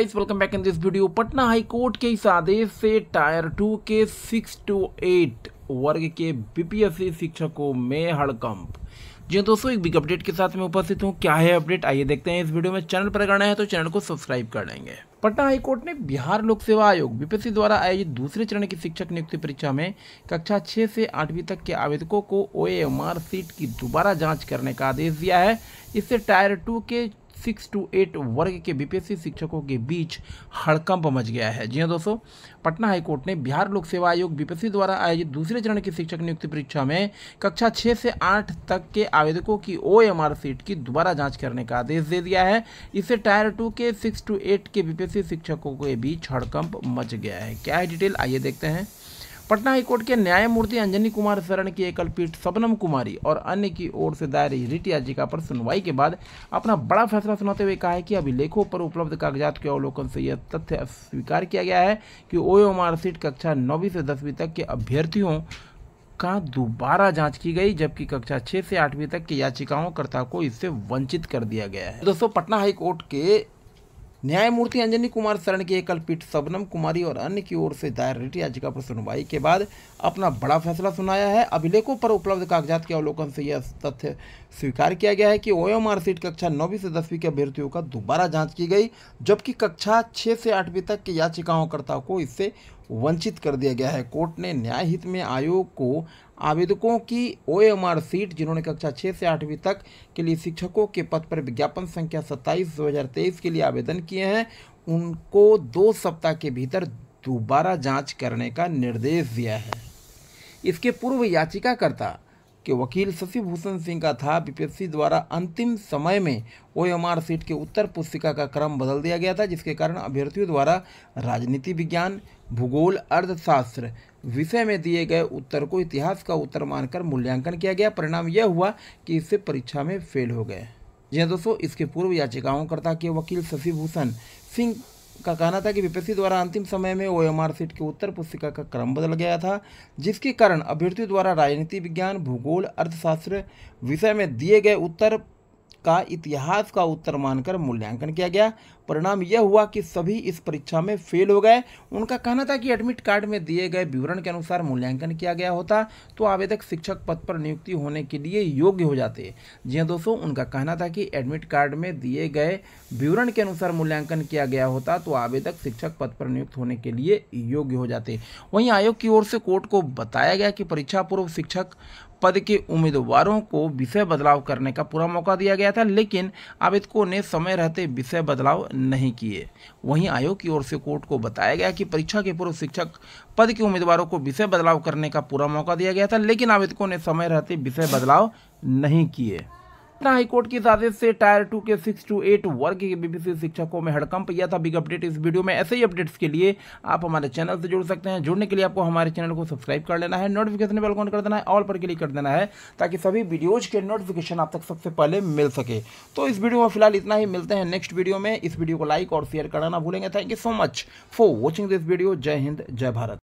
guys welcome back in this video Patna high court के इस आदेश से टायर टू के सिक्स टू एट वर्ग के बीपीएससी शिक्षकों में हड़कंप जी हाँ दोस्तों एक बिग अपडेट के साथ मैं उपस्थित हूँ क्या है अपडेट आइए देखते हैं इस वीडियो में चैनल पर करना है तो चैनल को सब्सक्राइब कर लेंगे पटना हाई कोर्ट ने बिहार लोक सेवा आयोग बीपीएससी द्वारा आयोजित दूसरे चरण की शिक्षक नियुक्ति परीक्षा में कक्षा 6 से 8वीं तक के आवेदकों को ओ सीट की दोबारा जांच करने का आदेश दिया है इससे टायर टू के सिक्स टू एट वर्ग के बीपीएससी शिक्षकों के बीच हड़कंप मच गया है जी हाँ दोस्तों पटना हाईकोर्ट ने बिहार लोक सेवा आयोग बीपीएससी द्वारा आयोजित दूसरे चरण की शिक्षक नियुक्ति परीक्षा में कक्षा छः से आठ तक के आवेदकों की ओ एम आर सीट की दोबारा जांच करने का आदेश दे दिया है इससे टायर टू के सिक्स टू एट के बीपीएससी शिक्षकों के बीच हड़कंप मच गया है क्या है डिटेल आइए देखते हैं पटना हाईकोर्ट के न्यायमूर्ति अंजनी कुमार शरण की एकल पीठ सबनम कुमारी और अन्य की ओर से दायर रिट याचिका पर सुनवाई के बाद अपना बड़ा फैसला सुनाते हुए कहा है कि अभिलेखों पर उपलब्ध कागजात के अवलोकन से यह तथ्य स्वीकार किया गया है कि ओ सीट कक्षा नौवीं से दसवीं तक के अभ्यर्थियों का दोबारा जांच की गई जबकि कक्षा छह से आठवीं तक की याचिकाओं कर्ता को इससे वंचित कर दिया गया है दोस्तों पटना हाईकोर्ट के न्यायमूर्ति अंजनी कुमार शरण की एकल पीठ सबनम कुमारी और अन्य की ओर से दायर रिट याचिका पर सुनवाई के बाद अपना बड़ा फैसला सुनाया है अभिलेखों पर उपलब्ध कागजात के अवलोकन से यह तथ्य स्वीकार किया गया है कि ओएमआर सीट कक्षा नौवीं से दसवीं के अभ्यर्थियों का दोबारा जांच की गई जबकि कक्षा छः से आठवीं तक के याचिकाओंकर्ताओं को इससे वंचित कर दिया गया है कोर्ट ने न्याय हित में आयोग को आवेदकों की ओ एम आर सीट जिन्होंने कक्षा छः से आठवीं तक के लिए शिक्षकों के पद पर विज्ञापन संख्या सत्ताईस दो हज़ार तेईस के लिए आवेदन किए हैं उनको दो सप्ताह के भीतर दोबारा जांच करने का निर्देश दिया है इसके पूर्व याचिकाकर्ता कि वकील शशि भूषण सिंह का था बीपीएससी द्वारा अंतिम समय में ओएमआर सीट के उत्तर पुस्तिका का क्रम बदल दिया गया था जिसके कारण अभ्यर्थियों द्वारा राजनीति विज्ञान भूगोल अर्थशास्त्र विषय में दिए गए उत्तर को इतिहास का उत्तर मानकर मूल्यांकन किया गया परिणाम यह हुआ कि इससे परीक्षा में फेल हो गए जी हाँ दोस्तों इसके पूर्व याचिकाओंकर्ता के वकील शशि भूषण सिंह का कहना था कि बीपीएससी द्वारा अंतिम समय में ओएमआर सीट की उत्तर पुस्तिका का क्रम बदल गया था जिसके कारण अभ्यर्थियों द्वारा राजनीति विज्ञान भूगोल अर्थशास्त्र विषय में दिए गए उत्तर का इतिहास का उत्तर मानकर मूल्यांकन किया गया परिणाम यह हुआ कि सभी इस परीक्षा में फेल हो गए उनका कहना था कि एडमिट कार्ड में दिए गए विवरण के अनुसार मूल्यांकन किया गया होता तो आवेदक शिक्षक पद पर नियुक्ति होने के लिए योग्य हो जाते जी हाँ दोस्तों उनका कहना था कि एडमिट कार्ड में दिए गए विवरण के अनुसार मूल्यांकन किया गया होता तो आवेदक शिक्षक पद पर नियुक्त होने के लिए योग्य हो जाते वहीं आयोग की ओर से कोर्ट को बताया गया कि परीक्षा पूर्व शिक्षक पद के उम्मीदवारों को विषय बदलाव करने का पूरा मौका दिया गया था लेकिन आवेदकों ने समय रहते विषय बदलाव नहीं किए वहीं आयोग की ओर से कोर्ट को बताया गया कि परीक्षा के पूर्व शिक्षक पद के उम्मीदवारों को विषय बदलाव करने का पूरा मौका दिया गया था लेकिन आवेदकों ने समय रहते विषय बदलाव नहीं किए पटना हाईकोर्ट की साजिश से टायर टू के सिक्स टू एट वर्ग के बीबीसी शिक्षकों में हड़कंप यह था बिग अपडेट इस वीडियो में ऐसे ही अपडेट्स के लिए आप हमारे चैनल से जुड़ सकते हैं जुड़ने के लिए आपको हमारे चैनल को सब्सक्राइब कर लेना है नोटिफिकेशन बेल ऑन कर देना है ऑल पर क्लिक कर देना है ताकि सभी वीडियोज के नोटिफिकेशन आप तक सबसे पहले मिल सके तो इस वीडियो में फिलहाल इतना ही मिलते हैं नेक्स्ट वीडियो में इस वीडियो को लाइक और शेयर करना भूलेंगे thank you so much for watching this video जय हिंद जय भारत